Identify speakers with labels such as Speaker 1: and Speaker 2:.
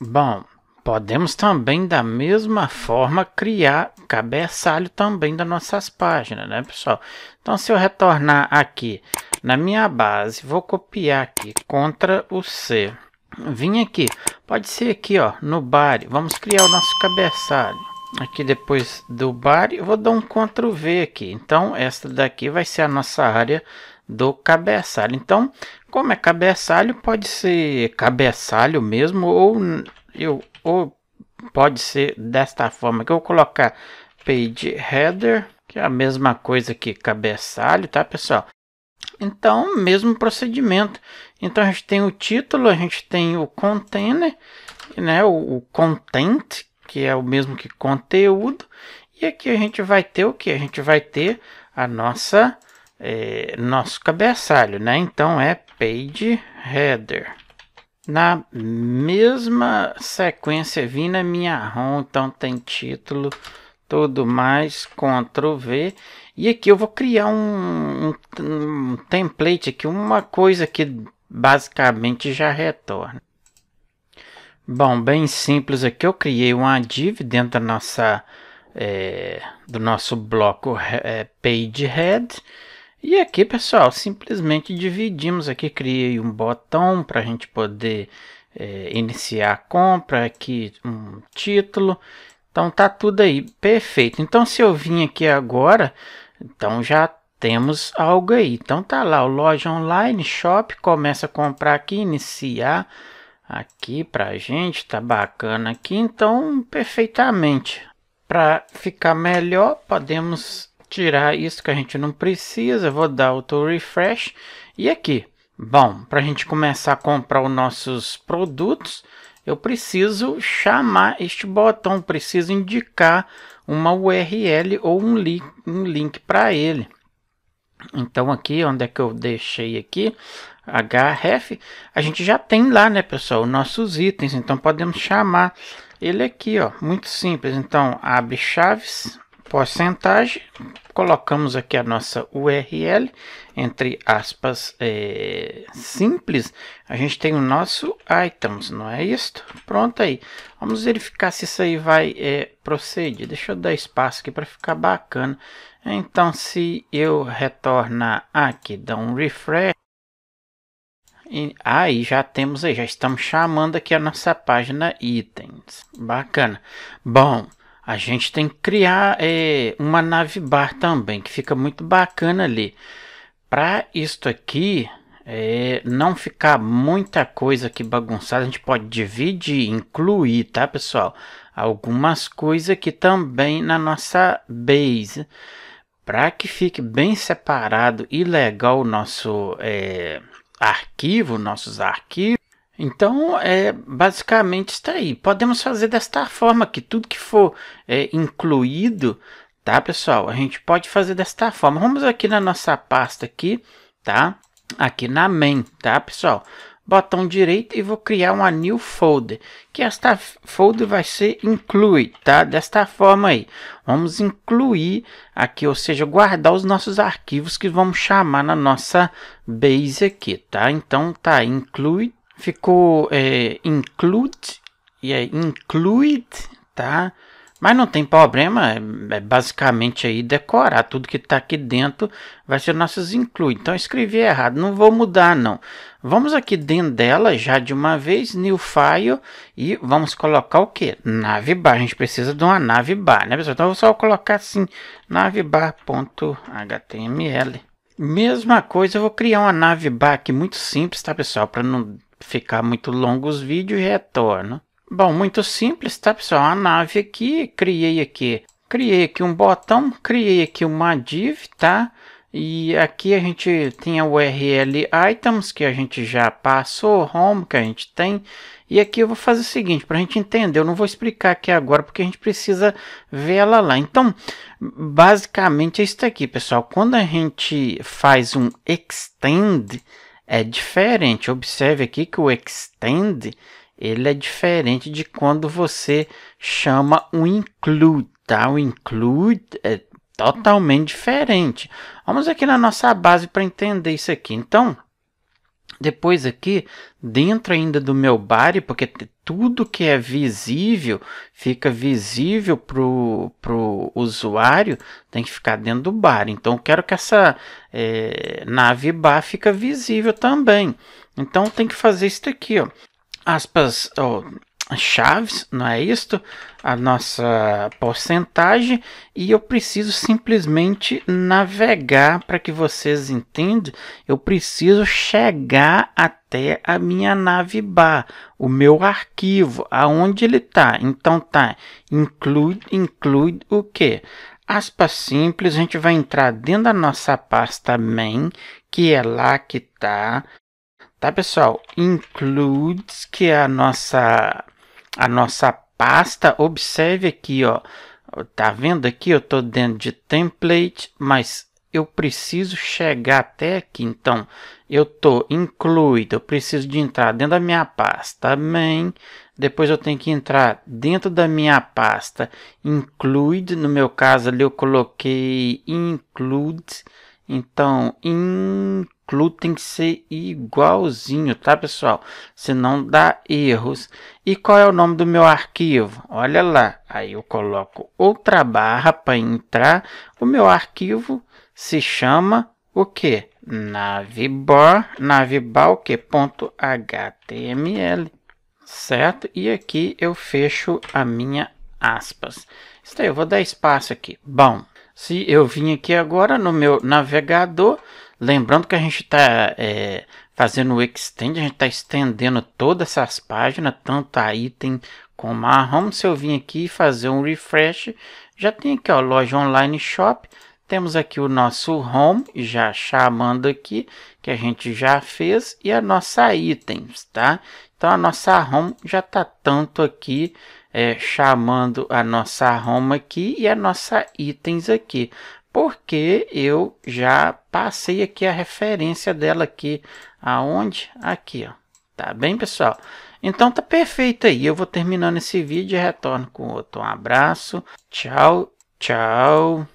Speaker 1: Bom, podemos também da mesma forma criar cabeçalho também das nossas páginas, né, pessoal? Então, se eu retornar aqui na minha base, vou copiar aqui, Ctrl o C. Vim aqui, pode ser aqui, ó, no body, vamos criar o nosso cabeçalho aqui depois do bar eu vou dar um Ctrl V aqui. Então, esta daqui vai ser a nossa área do cabeçalho. Então, como é cabeçalho, pode ser cabeçalho mesmo, ou, eu, ou pode ser desta forma, que eu vou colocar page header, que é a mesma coisa que cabeçalho, tá pessoal? Então, mesmo procedimento. Então, a gente tem o título, a gente tem o container, né, o, o content, que é o mesmo que conteúdo. E aqui a gente vai ter o que? A gente vai ter a nossa é, nosso cabeçalho, né? Então é page header. Na mesma sequência vim na minha ROM, então tem título, tudo mais, Ctrl V. E aqui eu vou criar um, um, um template aqui, uma coisa que basicamente já retorna. Bom, bem simples aqui, eu criei uma div dentro da nossa, é, do nosso bloco é, page head e aqui pessoal, simplesmente dividimos aqui, criei um botão para a gente poder é, iniciar a compra, aqui um título, então tá tudo aí, perfeito. Então se eu vim aqui agora, então já temos algo aí. Então tá lá, o loja online, shop, começa a comprar aqui, iniciar aqui para a gente, tá bacana aqui, então perfeitamente. Para ficar melhor, podemos tirar isso que a gente não precisa, vou dar auto refresh e aqui. Bom, para a gente começar a comprar os nossos produtos, eu preciso chamar este botão, preciso indicar uma URL ou um link, um link para ele. Então aqui, onde é que eu deixei aqui, href, a gente já tem lá, né, pessoal, nossos itens, então podemos chamar ele aqui, ó, muito simples. Então abre chaves, porcentagem, colocamos aqui a nossa URL, entre aspas é, simples, a gente tem o nosso items, não é isto? Pronto aí, vamos verificar se isso aí vai é, proceder, deixa eu dar espaço aqui para ficar bacana, então se eu retornar aqui, dar um refresh, e aí já temos aí, já estamos chamando aqui a nossa página itens, bacana, bom... A gente tem que criar é, uma nave bar também, que fica muito bacana ali. Para isto aqui é, não ficar muita coisa aqui bagunçada, a gente pode dividir, incluir, tá pessoal? Algumas coisas aqui também na nossa base. Para que fique bem separado e legal o nosso é, arquivo, nossos arquivos. Então, é, basicamente está aí. Podemos fazer desta forma que tudo que for é, incluído, tá, pessoal? A gente pode fazer desta forma. Vamos aqui na nossa pasta aqui, tá? Aqui na main, tá, pessoal? Botão direito e vou criar uma new folder, que esta folder vai ser include, tá? Desta forma aí. Vamos incluir aqui, ou seja, guardar os nossos arquivos que vamos chamar na nossa base aqui, tá? Então tá include Ficou é, include e é include, tá? Mas não tem problema, é, é basicamente aí decorar tudo que está aqui dentro vai ser nossas include. Então escrevi errado, não vou mudar não. Vamos aqui dentro dela já de uma vez, new file e vamos colocar o que? Navbar, a gente precisa de uma navbar, né pessoal? Então eu vou só colocar assim, navbar.html. Mesma coisa, eu vou criar uma navbar aqui muito simples, tá pessoal? Para não ficar muito longo os vídeos, retorno. Bom, muito simples, tá pessoal? A nave aqui, criei aqui, criei aqui um botão, criei aqui uma div, tá? E aqui a gente tem a URL items que a gente já passou, home que a gente tem. E aqui eu vou fazer o seguinte, para a gente entender, eu não vou explicar aqui agora porque a gente precisa ver ela lá. Então, basicamente é isso aqui, pessoal. Quando a gente faz um extend, é diferente. Observe aqui que o extend ele é diferente de quando você chama um include, tá? O include é totalmente diferente. Vamos aqui na nossa base para entender isso aqui. Então, depois aqui, dentro ainda do meu body, porque tudo que é visível fica visível pro, pro usuário tem que ficar dentro do bar. Então, eu quero que essa é, nave bar fica visível também. Então, tem que fazer isso aqui, ó. Aspas, chaves, não é isto? A nossa porcentagem e eu preciso simplesmente navegar para que vocês entendam. Eu preciso chegar até a minha nave bar, o meu arquivo, aonde ele está. Então tá, include include o que? aspas simples, a gente vai entrar dentro da nossa pasta main, que é lá que está tá pessoal? Includes, que é a nossa a nossa pasta. Observe aqui, ó. Tá vendo aqui? Eu tô dentro de template, mas eu preciso chegar até aqui. Então, eu tô incluído, eu preciso de entrar dentro da minha pasta main, depois eu tenho que entrar dentro da minha pasta include, no meu caso ali eu coloquei include então, inclu tem que ser igualzinho, tá, pessoal? Senão dá erros. E qual é o nome do meu arquivo? Olha lá. Aí eu coloco outra barra para entrar. O meu arquivo se chama o quê? Navibar, navbar o Ponto .html, certo? E aqui eu fecho a minha aspas. Isso aí, eu vou dar espaço aqui. Bom, se eu vim aqui agora no meu navegador, lembrando que a gente está é, fazendo o extend, a gente está estendendo todas essas páginas, tanto a item como a home. Se eu vim aqui fazer um refresh, já tem aqui a loja online shop, temos aqui o nosso home, já chamando aqui, que a gente já fez, e a nossa itens, tá? Então a nossa home já está tanto aqui é, chamando a nossa Roma aqui e a nossa itens aqui, porque eu já passei aqui a referência dela aqui, aonde? Aqui, ó. Tá bem, pessoal? Então tá perfeito aí. Eu vou terminando esse vídeo e retorno com outro. Um abraço. Tchau, tchau.